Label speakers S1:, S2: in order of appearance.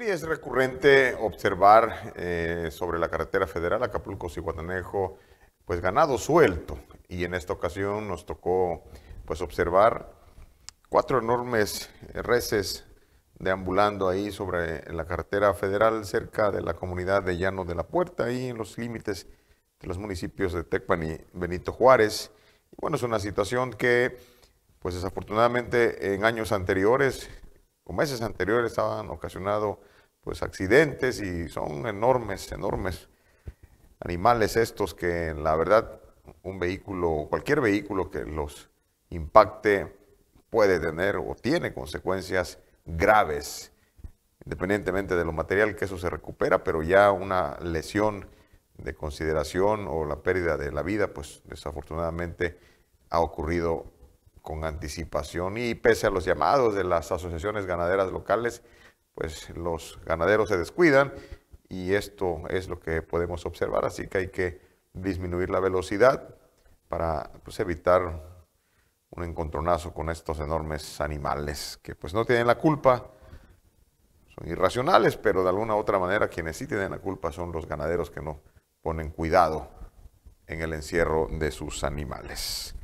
S1: es recurrente observar eh, sobre la carretera federal acapulco Guatanejo pues ganado suelto. Y en esta ocasión nos tocó pues observar cuatro enormes reses deambulando ahí sobre la carretera federal cerca de la comunidad de Llano de la Puerta, ahí en los límites de los municipios de Tecpan y Benito Juárez. Y bueno, es una situación que pues desafortunadamente en años anteriores meses anteriores estaban ocasionado pues accidentes y son enormes, enormes animales estos que la verdad un vehículo, cualquier vehículo que los impacte puede tener o tiene consecuencias graves, independientemente de lo material que eso se recupera, pero ya una lesión de consideración o la pérdida de la vida, pues desafortunadamente ha ocurrido con anticipación y pese a los llamados de las asociaciones ganaderas locales, pues los ganaderos se descuidan y esto es lo que podemos observar, así que hay que disminuir la velocidad para pues, evitar un encontronazo con estos enormes animales que pues no tienen la culpa, son irracionales, pero de alguna u otra manera quienes sí tienen la culpa son los ganaderos que no ponen cuidado en el encierro de sus animales.